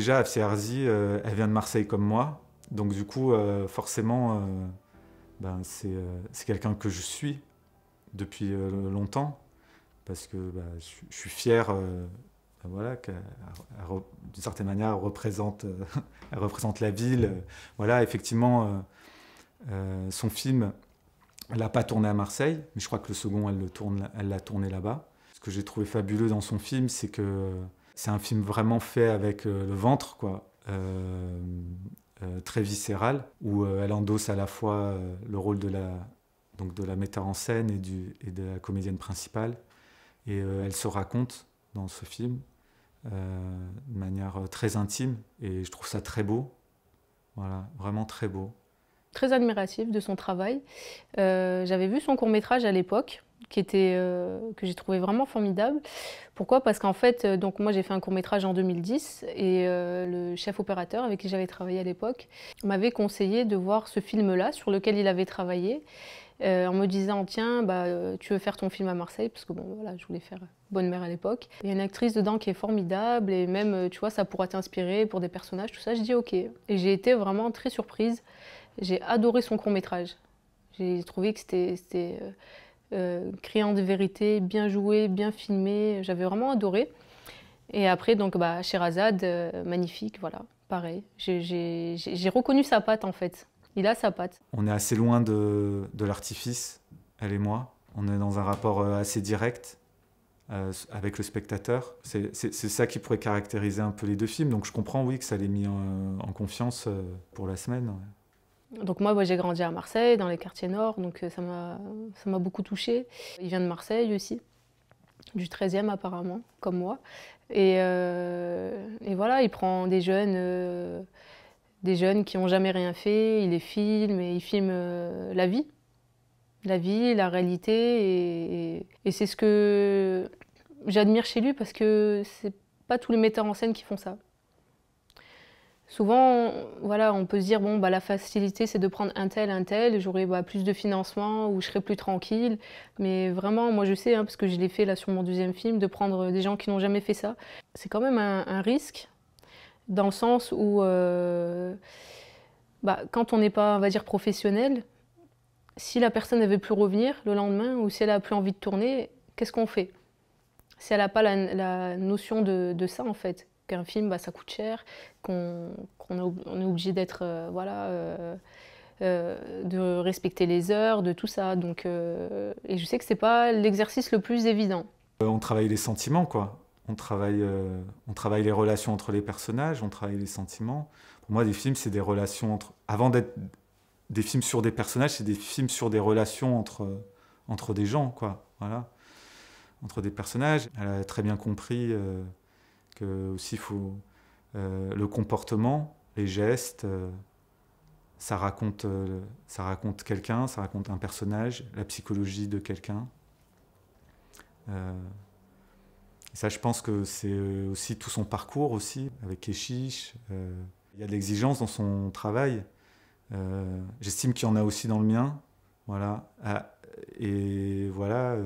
déjà, Arzi, euh, elle vient de Marseille comme moi. Donc du coup, euh, forcément, euh, ben, c'est quelqu'un que je suis depuis longtemps. Parce que ben, je, suis fier ben, voilà, qu'elle, d'une certaine manière, représente, elle représente la ville. Voilà, effectivement, son film, elle n'a pas tourné à Marseille, mais je crois que le second, elle, elle l'a tourné là-bas. Ce que j'ai trouvé fabuleux dans son film, c'est que c'est un film vraiment fait avec euh, le ventre, quoi. Euh, euh, très viscéral, où elle endosse à la fois le rôle de la, donc de la metteur en scène et, du, et de la comédienne principale. Et elle se raconte dans ce film de manière très intime, et je trouve ça très beau. Voilà, vraiment très beau très admiratif de son travail. J'avais vu son court métrage à l'époque, qui était, euh, que j'ai trouvé vraiment formidable. Pourquoi Parce qu'en fait, euh, donc moi j'ai fait un court métrage en 2010 et euh, le chef opérateur avec qui j'avais travaillé à l'époque m'avait conseillé de voir ce film-là sur lequel il avait travaillé en me disant tiens bah tu veux faire ton film à Marseille parce que bon voilà je voulais faire Bonne Mère à l'époque. Il y a une actrice dedans qui est formidable et même tu vois ça pourra t'inspirer pour des personnages tout ça. Je dis ok et j'ai été vraiment très surprise. J'ai adoré son court métrage. J'ai trouvé que c'était euh, créant de vérité, bien joué, bien filmé. J'avais vraiment adoré. Et après, donc, bah, Sherazade, euh, magnifique, voilà, pareil. J'ai reconnu sa patte, en fait. Il a sa patte. On est assez loin de, l'artifice, elle et moi. On est dans un rapport euh, assez direct avec le spectateur. C'est ça qui pourrait caractériser un peu les deux films. Donc je comprends, oui, que ça l'ait mis en, confiance pour la semaine. Donc moi, moi j'ai grandi à Marseille, dans les quartiers nord, donc euh, ça m'a beaucoup touché. Il vient de Marseille aussi, du 13e apparemment, comme moi. Et, euh, et voilà, il prend des jeunes, euh, des jeunes qui n'ont jamais rien fait, il les filme et il filme la vie, la vie, la réalité. Et, et c'est ce que j'admire chez lui parce que c'est pas tous les metteurs en scène qui font ça. Souvent, voilà, on peut se dire bon, bah, la facilité, c'est de prendre un tel, un tel, j'aurais bah, plus de financement ou je serai plus tranquille. Mais vraiment, moi, je sais, hein, parce que je l'ai fait là sur mon deuxième film, de prendre des gens qui n'ont jamais fait ça, c'est quand même un, risque, dans le sens où, euh, bah, quand on n'est pas, on va dire, professionnel, si la personne ne veut plus revenir le lendemain ou si elle n'a plus envie de tourner, qu'est-ce qu'on fait Si elle n'a pas la, notion de ça, en fait, qu'un film, bah, ça coûte cher, qu'on est obligé d'être, euh, voilà, euh, euh, de respecter les heures, de tout ça. Donc, et je sais que c'est pas l'exercice le plus évident. On travaille les sentiments, quoi. On travaille, on travaille les relations entre les personnages, on travaille les sentiments. Pour moi, des films, c'est des relations entre. Avant d'être des films sur des personnages, c'est des films sur des relations entre, entre des gens, quoi. Voilà entre des personnages. Elle a très bien compris que aussi faut euh, le comportement, les gestes, euh, ça raconte, euh, ça raconte quelqu'un, ça raconte un personnage, la psychologie de quelqu'un. ça, je pense que c'est aussi tout son parcours aussi avec Keshish. il y a de l'exigence dans son travail. J'estime qu'il y en a aussi dans le mien. Voilà. Ah, et voilà.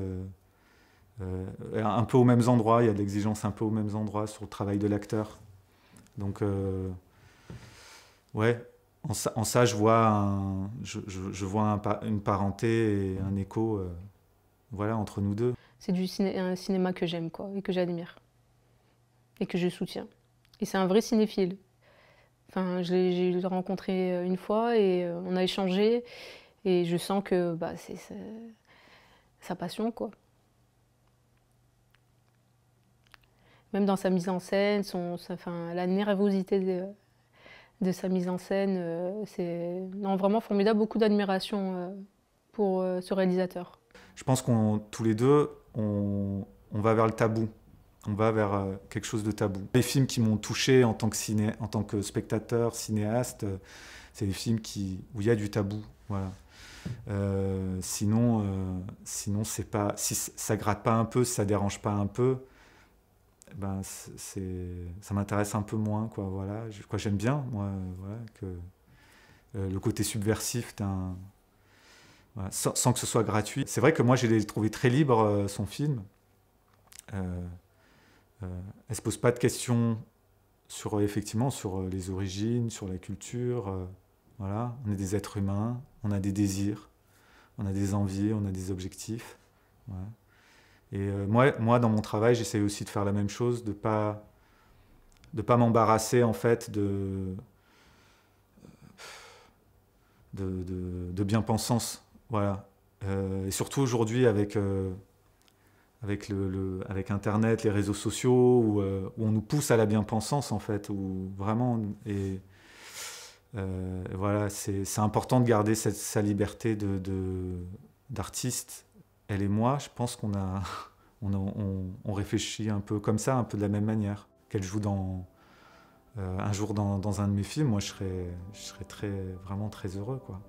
Euh, un peu aux mêmes endroits, il y a de l'exigence un peu aux mêmes endroits sur le travail de l'acteur. Donc, euh, ouais, en ça, je vois, une parenté et un écho euh, voilà, entre nous deux. C'est du un cinéma que j'aime quoi, et que j'admire, et que je soutiens. Et c'est un vrai cinéphile. Enfin, je l'ai rencontré une fois et on a échangé, et je sens que bah, c'est sa passion, quoi. même dans sa mise en scène, son, la nervosité de, sa mise en scène. Euh, c'est non, vraiment formidable, beaucoup d'admiration euh, pour euh, ce réalisateur. Je pense qu'on, tous les deux, on, on, va vers le tabou. On va vers quelque chose de tabou. Les films qui m'ont touché en tant que, ciné, en tant que spectateur, cinéaste, c'est des films qui, où il y a du tabou. Voilà. sinon, sinon pas, si ça gratte pas un peu, si ça dérange pas un peu, ben c'est ça m'intéresse un peu moins quoi voilà je j'aime bien moi que euh, le côté subversif d'un sans, que ce soit gratuit c'est vrai que moi j'ai trouvé très libre euh, son film euh, euh, elle se pose pas de questions sur effectivement sur les origines sur la culture voilà on est des êtres humains on a des désirs on a des envies on a des objectifs ouais. Et euh, moi, dans mon travail, j'essaie aussi de faire la même chose, de ne pas, m'embarrasser en fait de, bien-pensance. Euh, et surtout aujourd'hui avec, euh, le, avec Internet, les réseaux sociaux, où, on nous pousse à la bien-pensance en fait, où vraiment... Et, voilà, c'est important de garder sa liberté d'artiste elle et moi, je pense qu'on a, on, réfléchit un peu comme ça, un peu de la même manière. Qu'elle joue dans, euh, un jour dans, un de mes films, moi je serais, je serais très, vraiment très heureux. quoi.